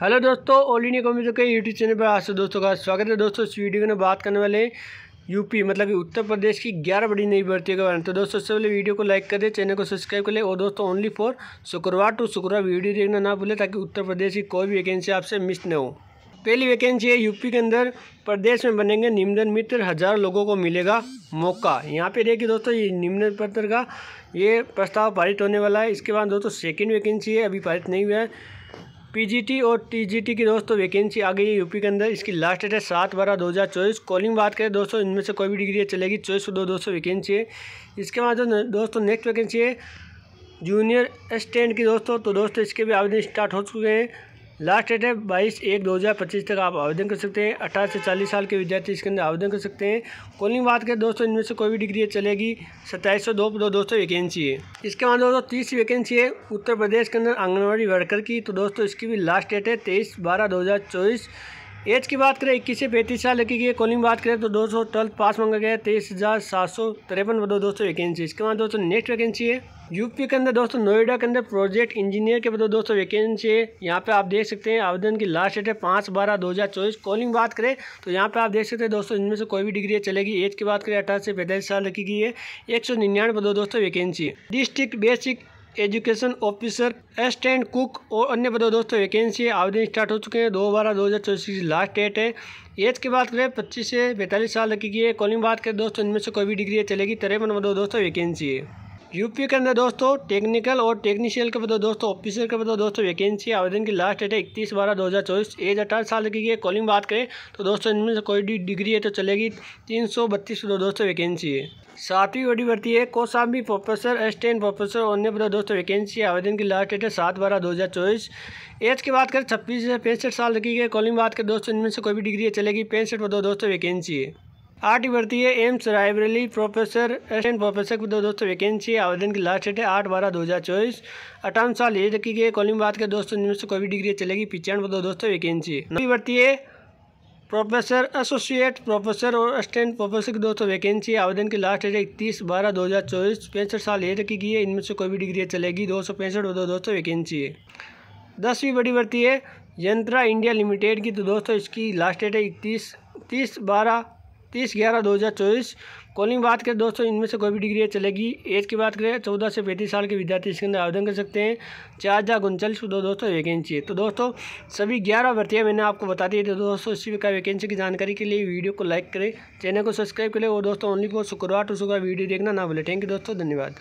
hello दोस्तों All India Music के YouTube channel पर आज से दोस्तों का स्वागत है दोस्तों इस वीडियो में बात करने वाले यूपी मतलब कि उत्तर प्रदेश की ग्यारह बड़ी नई भर्तियों के बारे में तो दोस्तों सबसे पहले वीडियो को लाइक करें चैनल को सब्सक्राइब कर ले और दोस्तों ओनली फॉर शुक्रवार टू शुक्रवार वीडियो देखना ना भूलें ताकि उत्तर प्रदेश की कोई भी वैकेंसी आपसे मिस न हो पहली वैकेंसी है यूपी के अंदर प्रदेश में बनेंगे निम्न मित्र हज़ार लोगों को मिलेगा मौका यहाँ पे देखिए दोस्तों ये निम्न पत्र का ये प्रस्ताव पारित होने वाला है इसके बाद दोस्तों सेकेंड वैकेंसी है अभी पारित नहीं हुआ है पीजीटी और टीजीटी की दोस्तों वैकेंसी आ गई है यूपी के अंदर इसकी लास्ट डेट है सात बारह दो हज़ार चौबीस कॉलिंग बात करें दोस्तों इनमें से कोई भी डिग्री चलेगी चौबीस दो दोस्तों वैकेंसी है इसके बाद दोस्तों नेक्स्ट वैकेंसी है जूनियर असिस्टेंट की दोस्तों तो दोस्तों इसके भी आवेदन स्टार्ट हो चुके हैं लास्ट डेट है बाईस एक दो हज़ार पच्चीस तक आप आवेदन कर सकते हैं अठारह से चालीस साल के विद्यार्थी इसके अंदर आवेदन कर सकते हैं कोलिंग बात करें दोस्तों इनमें से कोई भी डिग्री चलेगी सत्ताईस सौ दो दोस्तों वैकेंसी है इसके बाद दोस्तों तीस वैकेंसी है उत्तर प्रदेश के अंदर आंगनबाड़ी वर्कर की तो दोस्तों इसकी भी लास्ट डेट है तेईस बारह दो हज़ार चौबीस एज की बात करें इक्कीस से पैंतीस साल की है कॉलिंग बात करें तो दो सौ ट्वेल्थ पास मांगा गया तेईस हज़ार सात सौ तिरपन बदो दोस्तों वैकेंसी इसके बाद दोस्तों नेक्स्ट वैकेंसी है यूपी के अंदर दोस्तों नोएडा के अंदर प्रोजेक्ट इंजीनियर के बदो दोस्तों वैकेंसी है यहाँ पे आप देख सकते हैं आवेदन की लास्ट डेट है पाँच बारह दो हज़ार चौबीस कॉलिंग बात करें तो यहाँ पे आप देख सकते हैं दोस्तों इनमें से कोई भी डिग्री चलेगी एज की बात करें अठारह से पैंतालीस साल रखी गई है एक सौ निन्यानवे दोस्तों vacancy district basic education officer assistant cook और अन्य पदों दोस्तों वैकेंसी आवेदन स्टार्ट हो चुके हैं दो बारह दो हज़ार चौबीस की लास्ट डेट है एज की बात करें पच्चीस से पैंतालीस साल लगी की है कॉलिंग बात करें दोस्तों इनमें से कोई भी डिग्री है चलेगी तरेपन पदों दोस्तों वैकेंसी है यूपी के अंदर दोस्तों टेक्निकल और टेक्नीशियल के बताओ दोस्तों ऑफिसर के पदों दोस्तों वैकेंसी आवेदन की लास्ट डेट है इकतीस बारह दो हज़ार चौबीस एज अठारह साल की है कॉलिंग बात करें तो दोस्तों इनमें से कोई भी डिग्री है तो चलेगी तीन सौ बत्तीस पदों दोस्तों वैकेंसी है सातवीं बड़ी भर्ती है कोसाबी प्रोफेसर असिस्टेंट प्रोफेसर अन्य बदलो दोस्तों वैकेंसी आवेदन की लास्ट डेट है सात बारह दो हज़ार चौबीस एज की बात करें छब्बीस से पैंसठ साल की है कॉलिंग बात करें दोस्तों इनमें से कोई भी डिग्री है चलेगी पैंसठ बदलो दोस्तों वैकेंसी है आठ भर्ती है AIIMS Raebareli professor assistant professor की दो दोस्तों वैकेंसी है आवेदन की लास्ट डेट है आठ बारह दो हज़ार चौबीस अठारह साल एज रखी गई है कॉलिंग बात के दोस्तों इनमें से कोई भी डिग्री चलेगी पिचान पर दो दोस्तों वैकेंसी है नवी भर्ती है प्रोफेसर एसोसिएट प्रोफेसर और असिस्टेंट प्रोफेसर की दोस्तों वैकेंसी आवेदन की लास्ट डेट है इकतीस बारह दो हज़ार चौबीस पैंसठ साल एज रखी गई है इनमें से कोई भी डिग्री चलेगी दो सौ पैंसठ दो दोस्तों वैकेंसी है दसवीं बड़ी भर्ती है यंत्रा इंडिया लिमिटेड की तो दोस्तों इसकी लास्ट डेट है इकतीस तीस बारह तीस ग्यारह दो हज़ार चौबीस कॉलिंग बात करें दोस्तों इनमें से कोई भी डिग्री चलेगी एज की बात करें चौदह से पैंतीस साल के विद्यार्थी इसके अंदर आवेदन कर सकते हैं चार हज़ार उनचालीस दो दोस्तों वैकेंसी है तो दोस्तों सभी ग्यारह भर्तियाँ मैंने आपको बता दी तो दोस्तों इसी प्रकार वैकेंसी की जानकारी के लिए वीडियो को लाइक करें चैनल को सब्सक्राइब करें और दोस्तों ओनली फॉर शुक्रवार टू शुक्रवार वीडियो देखना ना भूलें थैंक यू दोस्तों धन्यवाद